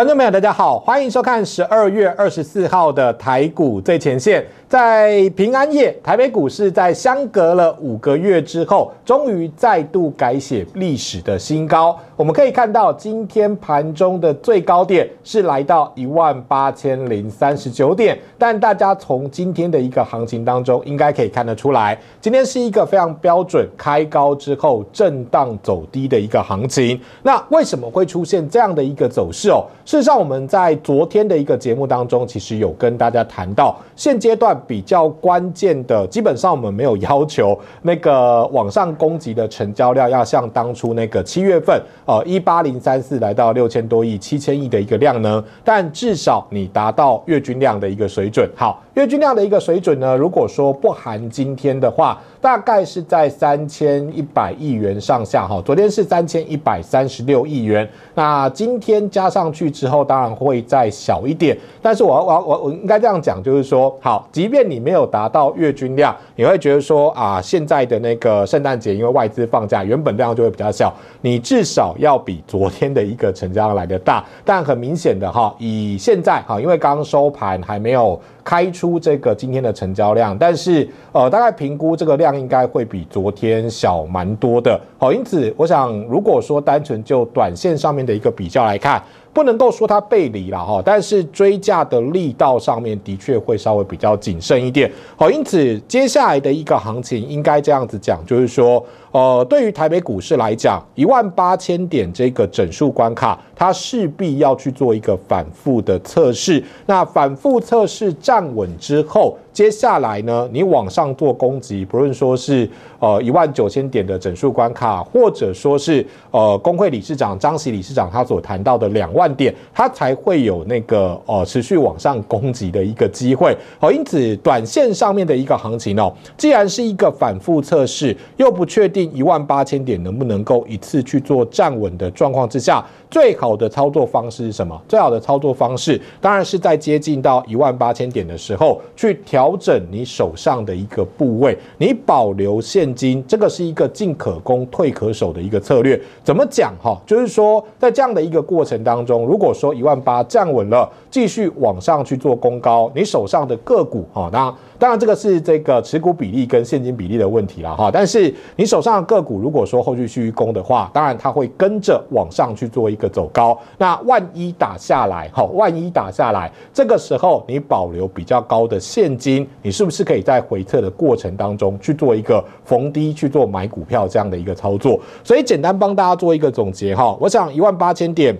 观众朋友，大家好，欢迎收看十二月二十四号的台股最前线。在平安夜，台北股市在相隔了五个月之后，终于再度改写历史的新高。我们可以看到，今天盘中的最高点是来到一万八千零三十九点。但大家从今天的一个行情当中，应该可以看得出来，今天是一个非常标准开高之后震荡走低的一个行情。那为什么会出现这样的一个走势哦？事实上，我们在昨天的一个节目当中，其实有跟大家谈到，现阶段比较关键的，基本上我们没有要求那个网上攻击的成交量要像当初那个七月份。呃，一八零三四来到六千多亿、七千亿的一个量呢，但至少你达到月均量的一个水准。好。月均量的一个水准呢？如果说不含今天的话，大概是在三千一百亿元上下哈。昨天是三千一百三十六亿元，那今天加上去之后，当然会再小一点。但是，我我我我应该这样讲，就是说，好，即便你没有达到月均量，你会觉得说啊，现在的那个圣诞节，因为外资放假，原本量就会比较小，你至少要比昨天的一个成交量来的大。但很明显的哈，以现在哈，因为刚收盘还没有。开出这个今天的成交量，但是呃，大概评估这个量应该会比昨天小蛮多的。好，因此我想，如果说单纯就短线上面的一个比较来看。不能够说它背离了哈，但是追价的力道上面的确会稍微比较谨慎一点哦，因此接下来的一个行情应该这样子讲，就是说，呃，对于台北股市来讲，一万八千点这个整数关卡，它势必要去做一个反复的测试，那反复测试站稳之后。接下来呢？你往上做攻击，不论说是呃一万九千点的整数关卡，或者说是呃工会理事长张喜理事长他所谈到的两万点，他才会有那个呃持续往上攻击的一个机会。好，因此短线上面的一个行情哦，既然是一个反复测试，又不确定一万八千点能不能够一次去做站稳的状况之下，最好的操作方式是什么？最好的操作方式当然是在接近到一万八千点的时候去调。调整你手上的一个部位，你保留现金，这个是一个进可攻、退可守的一个策略。怎么讲哈？就是说，在这样的一个过程当中，如果说一万八站稳了。继续往上去做攻高，你手上的个股哈，那当然这个是这个持股比例跟现金比例的问题了哈。但是你手上的个股如果说后续去攻的话，当然它会跟着往上去做一个走高。那万一打下来哈，万一打下来，这个时候你保留比较高的现金，你是不是可以在回撤的过程当中去做一个逢低去做买股票这样的一个操作？所以简单帮大家做一个总结哈，我想一万八千点。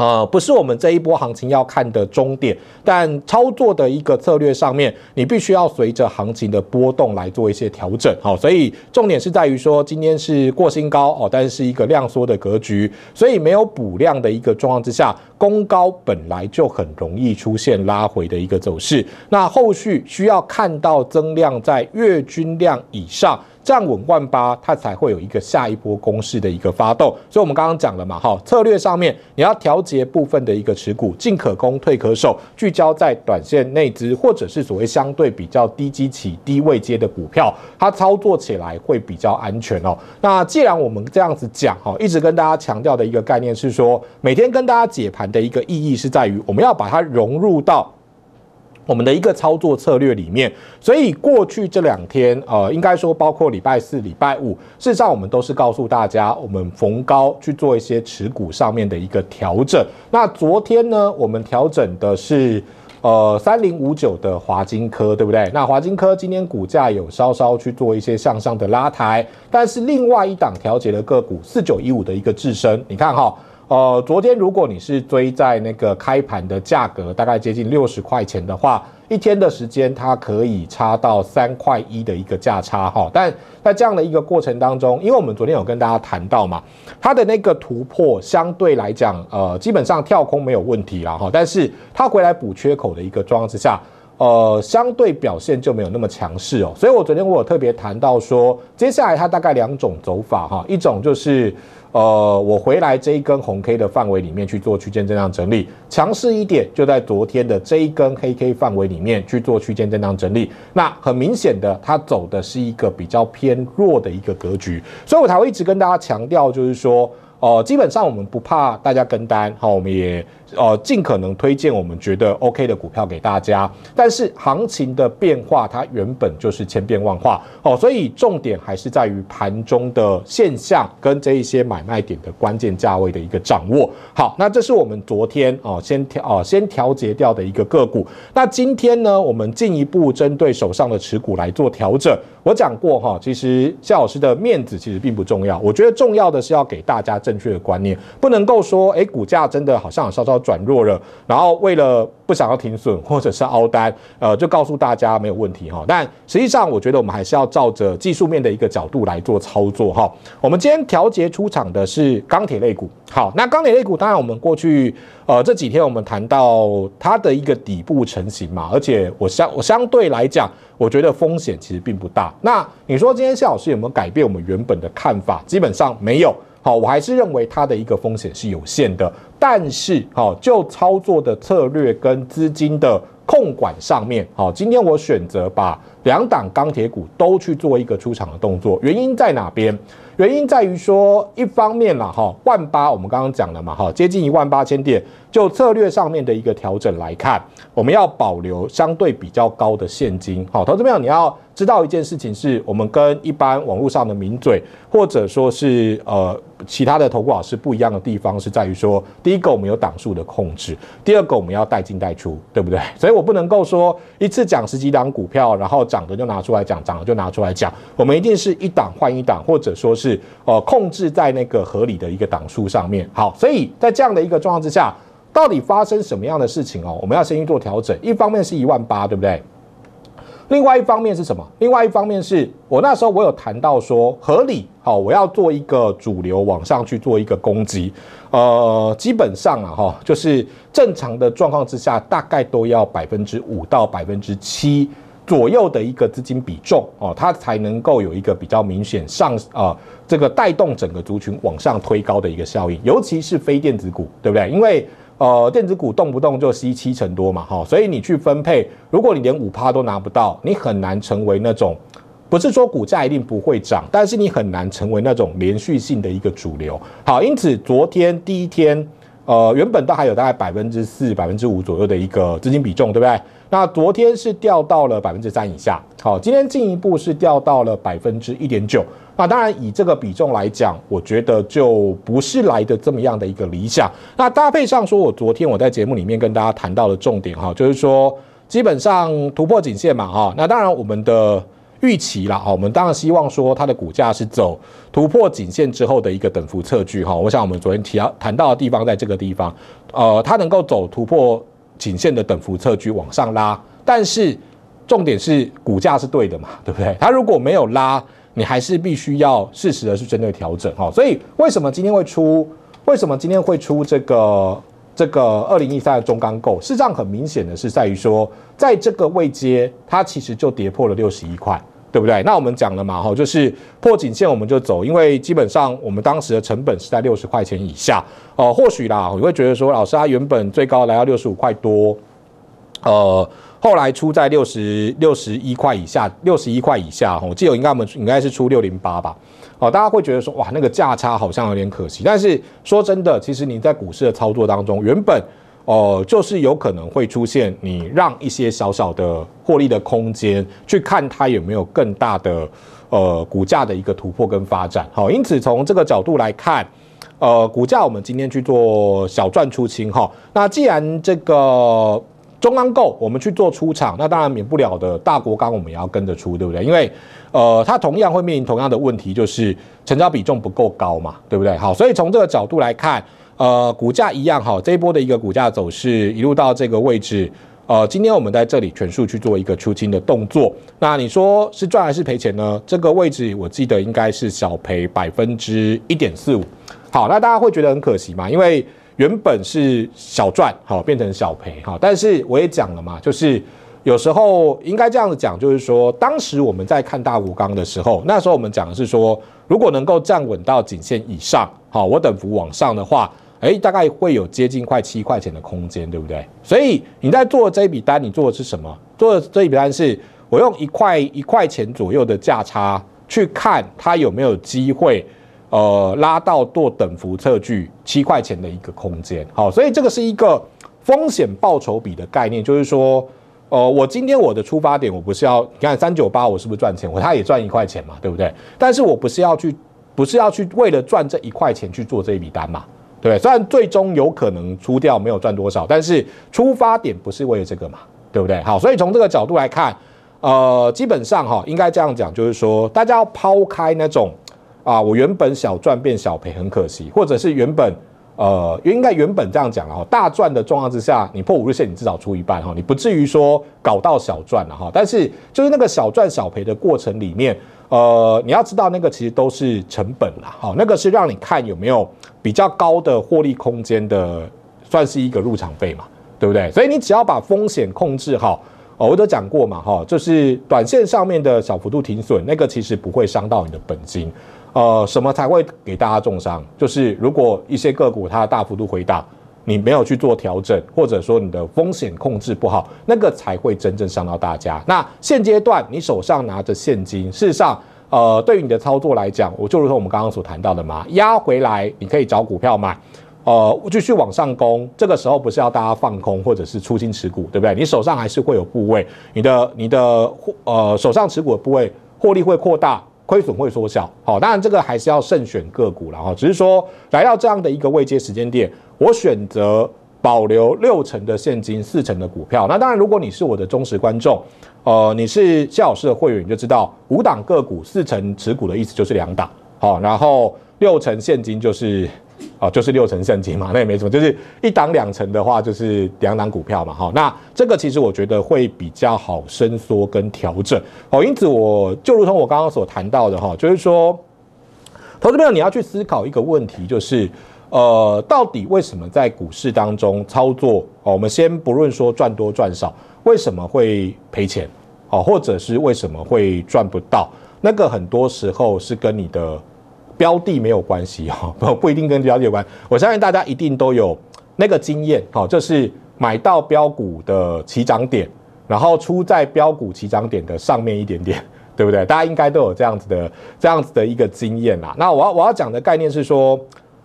呃，不是我们这一波行情要看的终点，但操作的一个策略上面，你必须要随着行情的波动来做一些调整。好，所以重点是在于说，今天是过新高哦，但是一个量缩的格局，所以没有补量的一个状况之下，攻高本来就很容易出现拉回的一个走势。那后续需要看到增量在月均量以上。站稳万八，它才会有一个下一波攻势的一个发动。所以，我们刚刚讲了嘛，哈，策略上面你要调节部分的一个持股，进可攻，退可守，聚焦在短线内资或者是所谓相对比较低基企、低位接的股票，它操作起来会比较安全哦。那既然我们这样子讲，哈，一直跟大家强调的一个概念是说，每天跟大家解盘的一个意义是在于，我们要把它融入到。我们的一个操作策略里面，所以过去这两天，呃，应该说包括礼拜四、礼拜五，事实上我们都是告诉大家，我们逢高去做一些持股上面的一个调整。那昨天呢，我们调整的是呃三零五九的华金科，对不对？那华金科今天股价有稍稍去做一些向上的拉抬，但是另外一档调节的个股四九一五的一个智深，你看哈。呃，昨天如果你是追在那个开盘的价格，大概接近六十块钱的话，一天的时间它可以差到三块一的一个价差哈。但在这样的一个过程当中，因为我们昨天有跟大家谈到嘛，它的那个突破相对来讲，呃，基本上跳空没有问题了哈。但是它回来补缺口的一个状况之下。呃，相对表现就没有那么强势哦，所以我昨天我特别谈到说，接下来它大概两种走法哈，一种就是，呃，我回来这一根红 K 的范围里面去做区间震荡整理，强势一点就在昨天的这一根黑 K 范围里面去做区间震荡整理。那很明显的，它走的是一个比较偏弱的一个格局，所以我才会一直跟大家强调，就是说，呃，基本上我们不怕大家跟单，好，我们也。呃尽可能推荐我们觉得 OK 的股票给大家，但是行情的变化它原本就是千变万化哦，所以重点还是在于盘中的现象跟这一些买卖点的关键价位的一个掌握。好，那这是我们昨天哦先调哦先调节掉的一个个股。那今天呢，我们进一步针对手上的持股来做调整。我讲过哈，其实夏老师的面子其实并不重要，我觉得重要的是要给大家正确的观念，不能够说哎股价真的好像稍稍。转弱了，然后为了不想要停损或者是凹单，呃，就告诉大家没有问题哈。但实际上，我觉得我们还是要照着技术面的一个角度来做操作哈。我们今天调节出场的是钢铁类股，好，那钢铁类股，当然我们过去呃这几天我们谈到它的一个底部成型嘛，而且我相我相对来讲，我觉得风险其实并不大。那你说今天夏老师有没有改变我们原本的看法？基本上没有。好，我还是认为它的一个风险是有限的，但是，哈，就操作的策略跟资金的控管上面，哈，今天我选择把两档钢铁股都去做一个出场的动作，原因在哪边？原因在于说，一方面啦，哈，万八，我们刚刚讲了嘛，哈，接近一万八千点，就策略上面的一个调整来看，我们要保留相对比较高的现金，哈，投资友你要。知道一件事情是我们跟一般网络上的名嘴，或者说是呃其他的投顾老师不一样的地方是在于说，第一个我们有档数的控制，第二个我们要带进带出，对不对？所以我不能够说一次讲十几档股票，然后涨的就拿出来讲，涨的就拿出来讲，我们一定是一档换一档，或者说是呃控制在那个合理的一个档数上面。好，所以在这样的一个状况之下，到底发生什么样的事情哦？我们要先去做调整，一方面是一万八，对不对？另外一方面是什么？另外一方面是我那时候我有谈到说合理，好，我要做一个主流往上去做一个攻击，呃，基本上啊哈，就是正常的状况之下，大概都要百分之五到百分之七左右的一个资金比重哦，它才能够有一个比较明显上啊这个带动整个族群往上推高的一个效应，尤其是非电子股，对不对？因为呃，电子股动不动就吸七成多嘛，哈，所以你去分配，如果你连五趴都拿不到，你很难成为那种，不是说股价一定不会涨，但是你很难成为那种连续性的一个主流。好，因此昨天第一天，呃，原本都还有大概百分之四、百分之五左右的一个资金比重，对不对？那昨天是掉到了百分之三以下，好，今天进一步是掉到了百分之一点九。那当然，以这个比重来讲，我觉得就不是来的这么样的一个理想。那搭配上说，我昨天我在节目里面跟大家谈到了重点哈，就是说基本上突破颈线嘛哈。那当然我们的预期啦，我们当然希望说它的股价是走突破颈线之后的一个等幅测距哈。我想我们昨天提谈到的地方在这个地方，呃，它能够走突破颈线的等幅测距往上拉，但是重点是股价是对的嘛，对不对？它如果没有拉。你还是必须要适时的去针对调整哈，所以为什么今天会出？为什么今天会出这个这个二零一三的中钢构？事实上，很明显的是在于说，在这个位阶它其实就跌破了六十一块，对不对？那我们讲了嘛哈，就是破颈线我们就走，因为基本上我们当时的成本是在六十块钱以下哦。或许啦，你会觉得说，老师他原本最高来到六十五块多，呃。后来出在六十六十一块以下，六十一块以下，我记得应该我们应该是出六零八吧，哦，大家会觉得说，哇，那个价差好像有点可惜，但是说真的，其实你在股市的操作当中，原本，哦，就是有可能会出现你让一些小小的获利的空间，去看它有没有更大的，呃，股价的一个突破跟发展，好，因此从这个角度来看，呃，股价我们今天去做小赚出清，哈，那既然这个。中钢构，我们去做出厂，那当然免不了的大国钢，我们也要跟着出，对不对？因为，呃，它同样会面临同样的问题，就是成交比重不够高嘛，对不对？好，所以从这个角度来看，呃，股价一样哈，这一波的一个股价走势，一路到这个位置，呃，今天我们在这里全数去做一个出清的动作，那你说是赚还是赔钱呢？这个位置我记得应该是小赔百分之一点四五，好，那大家会觉得很可惜吗？因为原本是小赚，好变成小赔，哈！但是我也讲了嘛，就是有时候应该这样子讲，就是说当时我们在看大武钢的时候，那时候我们讲的是说，如果能够站稳到颈线以上，好，我等幅往上的话，哎，大概会有接近快七块钱的空间，对不对？所以你在做这一笔单，你做的是什么？做这一笔单是我用一块一块钱左右的价差去看它有没有机会。呃，拉到做等幅测距七块钱的一个空间，好，所以这个是一个风险报酬比的概念，就是说，呃，我今天我的出发点，我不是要你看三九八，我是不是赚钱？我它也赚一块钱嘛，对不对？但是我不是要去，不是要去为了赚这一块钱去做这一笔单嘛，对虽然最终有可能出掉，没有赚多少，但是出发点不是为了这个嘛，对不对？好，所以从这个角度来看，呃，基本上哈，应该这样讲，就是说，大家要抛开那种。啊，我原本小赚变小赔，很可惜。或者是原本，呃，应该原本这样讲了哈，大赚的状况之下，你破五日线，你至少出一半哈，你不至于说搞到小赚了哈。但是就是那个小赚小赔的过程里面，呃，你要知道那个其实都是成本啦，哈，那个是让你看有没有比较高的获利空间的，算是一个入场费嘛，对不对？所以你只要把风险控制好，哦，我都讲过嘛，哈，就是短线上面的小幅度停损，那个其实不会伤到你的本金。呃，什么才会给大家重伤？就是如果一些个股它大幅度回档，你没有去做调整，或者说你的风险控制不好，那个才会真正伤到大家。那现阶段你手上拿着现金，事实上，呃，对于你的操作来讲，我就如说我们刚刚所谈到的嘛，压回来你可以找股票买，呃，继续往上攻。这个时候不是要大家放空，或者是出新持股，对不对？你手上还是会有部位，你的你的呃手上持股的部位获利会扩大。亏损会缩小，好，当然这个还是要慎选个股了哈。只是说来到这样的一个未接时间点，我选择保留六成的现金，四成的股票。那当然，如果你是我的忠实观众，呃，你是谢老师的会员，你就知道五档个股四成持股的意思就是两档。好，然后。六成现金就是，哦，就是六成现金嘛，那也没什么。就是一档两成的话，就是两档股票嘛，哈。那这个其实我觉得会比较好伸缩跟调整，哦。因此，我就如同我刚刚所谈到的，哈，就是说，投资朋友你要去思考一个问题，就是，呃，到底为什么在股市当中操作，我们先不论说赚多赚少，为什么会赔钱，哦，或者是为什么会赚不到？那个很多时候是跟你的。标的没有关系哈，不 不一定跟标的有关。我相信大家一定都有那个经验哈，就是买到标股的起涨点，然后出在标股起涨点的上面一点点，对不对？大家应该都有这样子的这样子的一个经验啦。那我要我要讲的概念是说，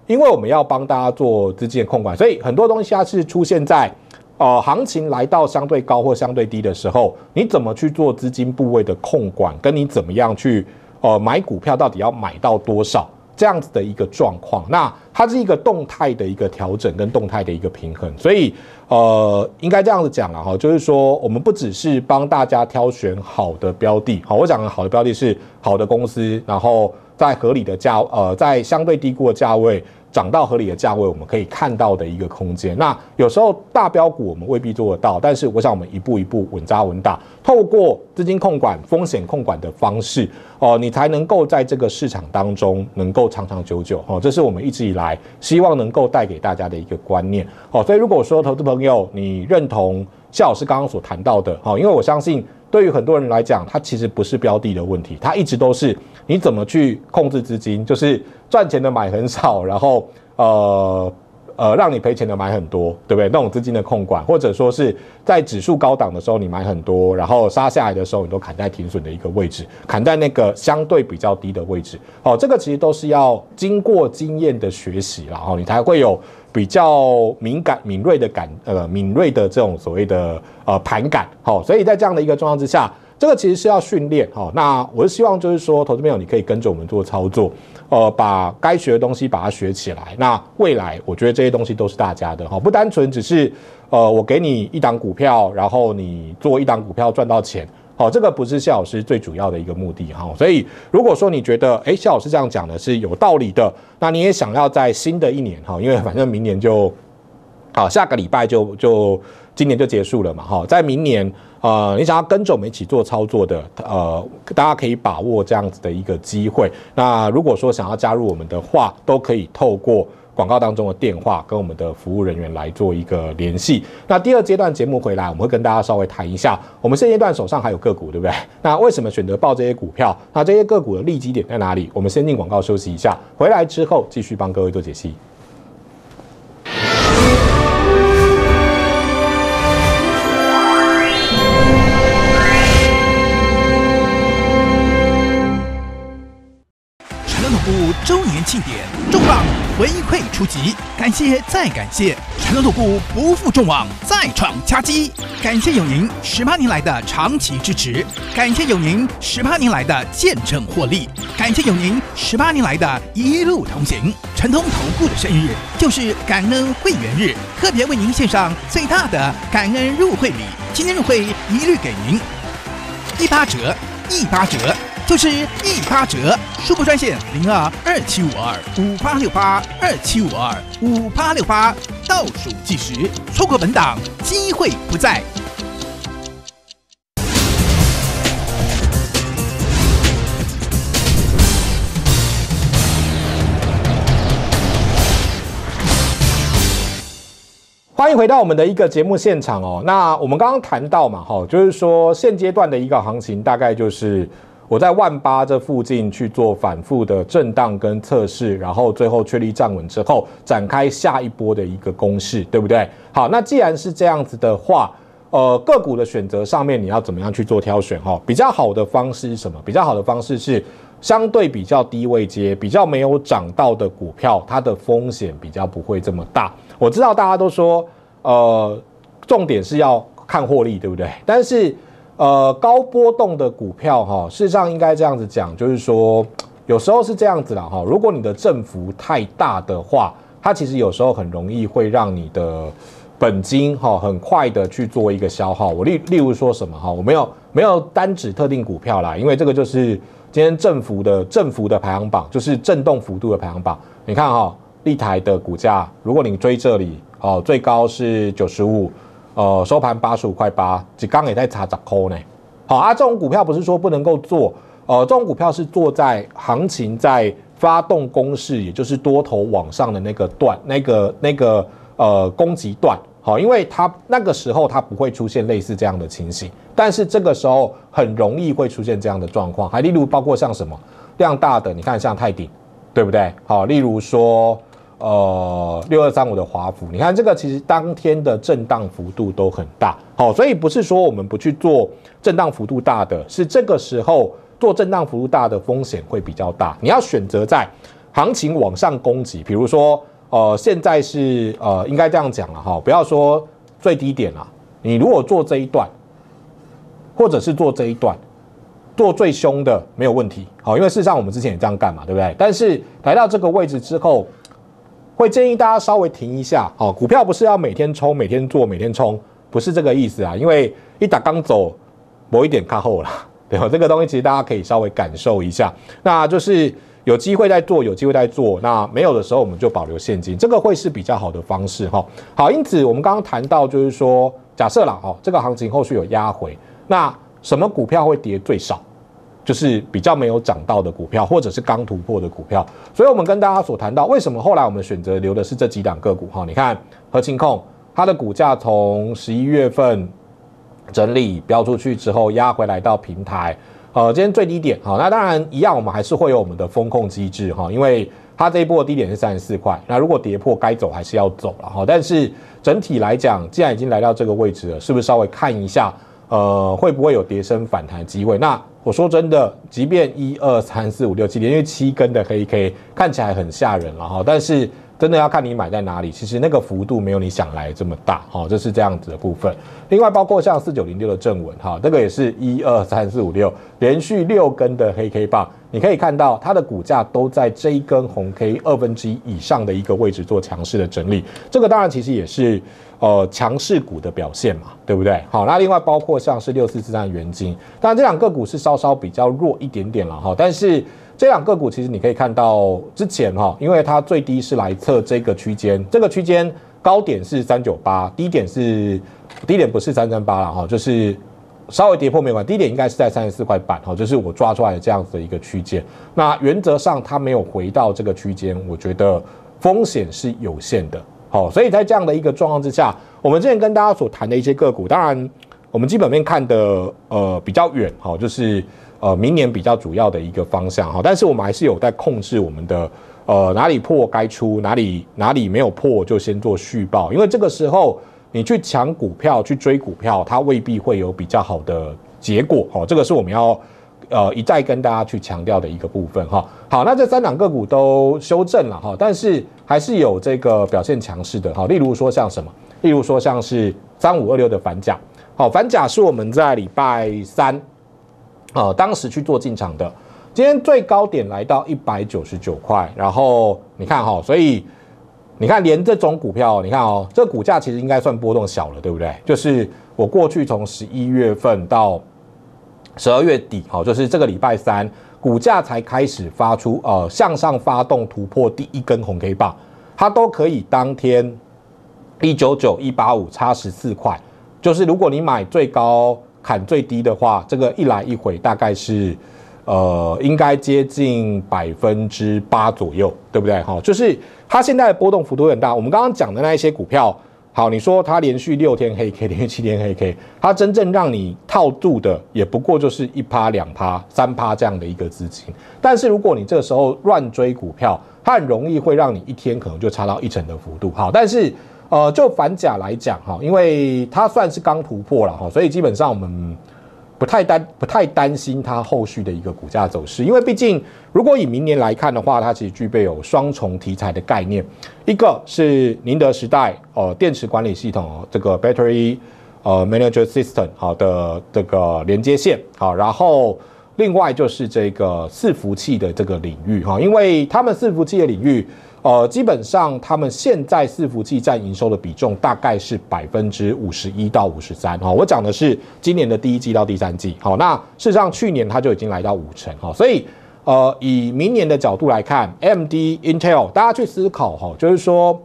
因为我们要帮大家做资金的控管，所以很多东西它是出现在呃行情来到相对高或相对低的时候，你怎么去做资金部位的控管，跟你怎么样去。呃，买股票到底要买到多少这样子的一个状况？那它是一个动态的一个调整跟动态的一个平衡，所以呃，应该这样子讲啊，哈，就是说我们不只是帮大家挑选好的标的，好，我讲的好的标的是好的公司，然后在合理的价，呃，在相对低估的价位。涨到合理的价位，我们可以看到的一个空间。那有时候大标股我们未必做得到，但是我想我们一步一步稳扎稳打，透过资金控管、风险控管的方式，哦，你才能够在这个市场当中能够长长久久。哦，这是我们一直以来希望能够带给大家的一个观念。哦，所以如果说投资朋友，你认同谢老师刚刚所谈到的，哦，因为我相信。对于很多人来讲，它其实不是标的的问题，它一直都是你怎么去控制资金，就是赚钱的买很少，然后呃呃让你赔钱的买很多，对不对？那种资金的控管，或者说是在指数高档的时候你买很多，然后杀下来的时候你都砍在停损的一个位置，砍在那个相对比较低的位置。哦，这个其实都是要经过经验的学习，然后你才会有。比较敏感、敏锐的感，呃，敏锐的这种所谓的呃盘感，好，所以在这样的一个状况之下，这个其实是要训练哈。那我是希望就是说，投资朋友你可以跟着我们做操作，呃，把该学的东西把它学起来。那未来我觉得这些东西都是大家的哈，不单纯只是呃，我给你一档股票，然后你做一档股票赚到钱。好，这个不是谢老师最主要的一个目的哈，所以如果说你觉得，哎，谢老师这样讲的是有道理的，那你也想要在新的一年哈，因为反正明年就啊下个礼拜就就今年就结束了嘛哈，在明年呃，你想要跟着我们一起做操作的，呃，大家可以把握这样子的一个机会。那如果说想要加入我们的话，都可以透过。广告当中的电话，跟我们的服务人员来做一个联系。那第二阶段节目回来，我们会跟大家稍微谈一下。我们现阶段手上还有个股，对不对？那为什么选择报这些股票？那这些个股的利基点在哪里？我们先进广告休息一下，回来之后继续帮各位做解析。周年庆典重磅回馈出击，感谢再感谢，承通投顾不负众望，再创佳绩。感谢有您十八年来的长期支持，感谢有您十八年来的见证获利，感谢有您十八年来的一路同行。陈通投顾的生日就是感恩会员日，特别为您献上最大的感恩入会礼，今天入会一律给您一八折，一八折。就是一八折，客服专线零二二七五二五八六八二七五二五八六八，倒数计时，错过本档机会不再。欢迎回到我们的一个节目现场哦，那我们刚刚谈到嘛，哈，就是说现阶段的一个行情大概就是。我在万八这附近去做反复的震荡跟测试，然后最后确立站稳之后，展开下一波的一个攻势，对不对？好，那既然是这样子的话，呃，个股的选择上面你要怎么样去做挑选？哈，比较好的方式是什么？比较好的方式是相对比较低位接，比较没有涨到的股票，它的风险比较不会这么大。我知道大家都说，呃，重点是要看获利，对不对？但是。呃，高波动的股票哈，事实上应该这样子讲，就是说，有时候是这样子的哈。如果你的振幅太大的话，它其实有时候很容易会让你的本金哈很快的去做一个消耗。我例例如说什么哈，我没有没有单指特定股票啦，因为这个就是今天振幅的振幅的排行榜，就是震动幅度的排行榜。你看哈，立台的股价，如果你追这里哦，最高是九十五。呃，收盘八十五块八，只刚也在查查空呢。好啊，这种股票不是说不能够做，呃，这种股票是做在行情在发动攻势，也就是多头往上的那个段，那个那个呃攻击段。好，因为它那个时候它不会出现类似这样的情形，但是这个时候很容易会出现这样的状况。还例如包括像什么量大的，你看像泰鼎，对不对？好，例如说。呃，六二三五的华府，你看这个其实当天的震荡幅度都很大，好，所以不是说我们不去做震荡幅度大的，是这个时候做震荡幅度大的风险会比较大，你要选择在行情往上攻击，比如说，呃，现在是呃，应该这样讲了哈，不要说最低点了，你如果做这一段，或者是做这一段，做最凶的没有问题，好，因为事实上我们之前也这样干嘛，对不对？但是来到这个位置之后。会建议大家稍微停一下哦，股票不是要每天冲、每天做、每天冲，不是这个意思啊。因为一打刚走，某一点看后了，对吧？这个东西其实大家可以稍微感受一下。那就是有机会再做，有机会再做。那没有的时候，我们就保留现金，这个会是比较好的方式哈。好，因此我们刚刚谈到就是说，假设了哦，这个行情后续有压回，那什么股票会跌最少？就是比较没有涨到的股票，或者是刚突破的股票，所以我们跟大家所谈到，为什么后来我们选择留的是这几档个股哈？你看，何清控它的股价从十一月份整理标出去之后，压回来到平台，呃，今天最低点哈。那当然一样，我们还是会有我们的风控机制哈，因为它这一波的低点是三十四块，那如果跌破该走还是要走了哈。但是整体来讲，既然已经来到这个位置了，是不是稍微看一下？呃，会不会有跌升反弹机会？那我说真的，即便一二三四五六七连，续七根的黑 K 看起来很吓人，了哈，但是真的要看你买在哪里。其实那个幅度没有你想来这么大，哈，这是这样子的部分。另外，包括像四九零六的正文，哈，那个也是一二三四五六连续六根的黑 K 棒。你可以看到它的股价都在这一根红 K 二分之一以上的一个位置做强势的整理，这个当然其实也是呃强势股的表现嘛，对不对？好，那另外包括像是六四四三元金，但这两个股是稍稍比较弱一点点了哈，但是这两个股其实你可以看到之前哈，因为它最低是来测这个区间，这个区间高点是三九八，低点是低点不是三三八了哈，就是。稍微跌破没有关，低点应该是在三十四块板哈，就是我抓出来的这样子的一个区间。那原则上它没有回到这个区间，我觉得风险是有限的。好，所以在这样的一个状况之下，我们之前跟大家所谈的一些个股，当然我们基本面看的呃比较远哈，就是呃明年比较主要的一个方向哈，但是我们还是有在控制我们的呃哪里破该出，哪里哪里没有破就先做续报，因为这个时候。你去抢股票，去追股票，它未必会有比较好的结果。好，这个是我们要，呃，一再跟大家去强调的一个部分。哈，好，那这三档个股都修正了哈，但是还是有这个表现强势的。好，例如说像什么，例如说像是三五二六的反甲。好，反甲是我们在礼拜三，呃，当时去做进场的，今天最高点来到一百九十九块，然后你看哈，所以。你看，连这种股票，你看哦，这股价其实应该算波动小了，对不对？就是我过去从十一月份到十二月底，好，就是这个礼拜三，股价才开始发出呃向上发动突破第一根红 K 棒，它都可以当天一九九一八五差十四块，就是如果你买最高砍最低的话，这个一来一回大概是。呃，应该接近百分之八左右，对不对？哈，就是它现在波动幅度很大。我们刚刚讲的那一些股票，好，你说它连续六天黑 K，连续七天黑 K，它真正让你套住的也不过就是一趴、两趴、三趴这样的一个资金。但是如果你这个时候乱追股票，它很容易会让你一天可能就差到一成的幅度。好，但是呃，就反甲来讲，哈，因为它算是刚突破了哈，所以基本上我们。不太担不太担心它后续的一个股价走势，因为毕竟如果以明年来看的话，它其实具备有双重题材的概念，一个是宁德时代哦电池管理系统这个 battery 呃 manager system 好的这个连接线好，然后另外就是这个伺服器的这个领域哈，因为他们伺服器的领域。呃，基本上他们现在伺服器占营收的比重大概是百分之五十一到五十三。哈，我讲的是今年的第一季到第三季。好，那事实上去年它就已经来到五成。哈，所以呃，以明年的角度来看，MD Intel，大家去思考哈，就是说，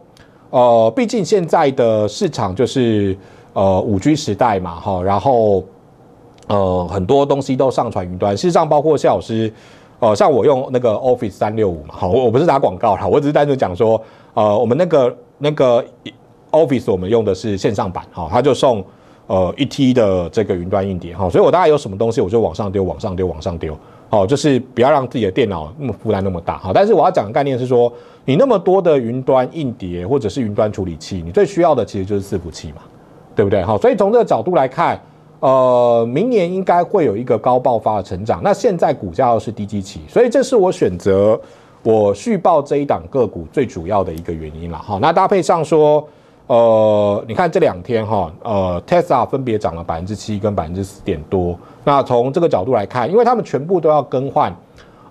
呃，毕竟现在的市场就是呃五 G 时代嘛，哈，然后呃很多东西都上传云端，事实上包括谢老师。哦，像我用那个 Office 三六五嘛，好，我我不是打广告哈，我只是单纯讲说，呃，我们那个那个 Office 我们用的是线上版，哈，它就送呃一 T 的这个云端硬碟，哈，所以我大概有什么东西我就往上丢，往上丢，往上丢，好，就是不要让自己的电脑那么负担那么大，好，但是我要讲的概念是说，你那么多的云端硬碟或者是云端处理器，你最需要的其实就是伺服器嘛，对不对？好，所以从这个角度来看。呃，明年应该会有一个高爆发的成长。那现在股价又是低基期，所以这是我选择我续报这一档个股最主要的一个原因了。哈。那搭配上说，呃，你看这两天哈，呃，Tesla 分别涨了百分之七跟百分之四点多。那从这个角度来看，因为他们全部都要更换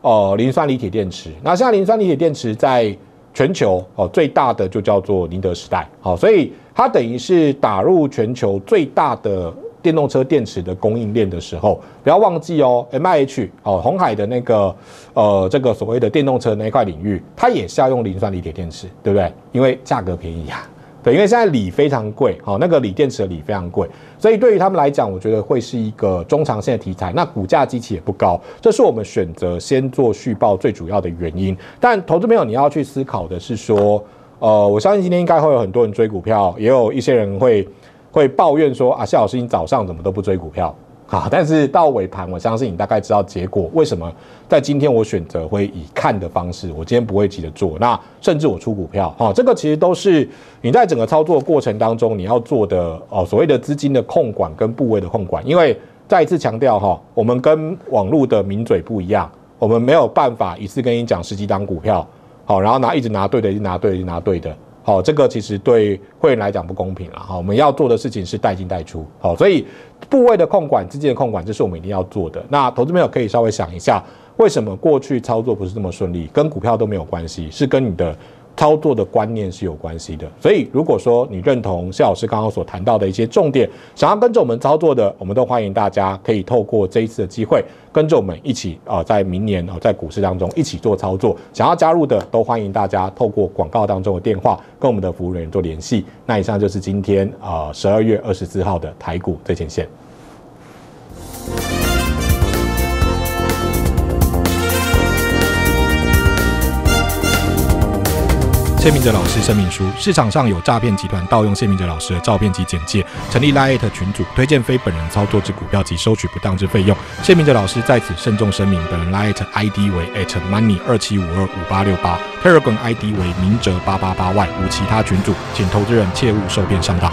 呃磷酸锂铁电池。那现在磷酸锂铁电池在全球哦最大的就叫做宁德时代。好，所以它等于是打入全球最大的。电动车电池的供应链的时候，不要忘记哦，M I H 哦，红海的那个呃，这个所谓的电动车那一块领域，它也是要用磷酸锂铁电池，对不对？因为价格便宜呀，对，因为现在锂非常贵哦，那个锂电池的锂非常贵，所以对于他们来讲，我觉得会是一个中长线的题材。那股价机器也不高，这是我们选择先做续报最主要的原因。但投资朋友，你要去思考的是说，呃，我相信今天应该会有很多人追股票，也有一些人会。会抱怨说啊，谢老师，你早上怎么都不追股票啊？但是到尾盘，我相信你大概知道结果为什么。在今天，我选择会以看的方式，我今天不会急着做。那甚至我出股票，哈，这个其实都是你在整个操作过程当中你要做的哦，所谓的资金的控管跟部位的控管。因为再一次强调哈，我们跟网络的名嘴不一样，我们没有办法一次跟你讲十几档股票，好，然后拿一直拿对的，一直拿对，拿对的。哦，这个其实对会员来讲不公平了哈。我们要做的事情是带进带出，好，所以部位的控管、资金的控管，这是我们一定要做的。那投资朋友可以稍微想一下，为什么过去操作不是这么顺利？跟股票都没有关系，是跟你的。操作的观念是有关系的，所以如果说你认同谢老师刚刚所谈到的一些重点，想要跟着我们操作的，我们都欢迎大家可以透过这一次的机会，跟着我们一起啊，在明年啊，在股市当中一起做操作。想要加入的都欢迎大家透过广告当中的电话跟我们的服务人员做联系。那以上就是今天啊十二月二十四号的台股最前线。谢明哲老师声明书：市场上有诈骗集团盗用谢明哲老师的照片及简介，成立拉 i t 群组，推荐非本人操作之股票及收取不当之费用。谢明哲老师在此慎重声明，本人拉 i t ID 为 at money 二七五二五八六八 p e r e g r n e ID 为明哲八八八 y，无其他群组，请投资人切勿受骗上当。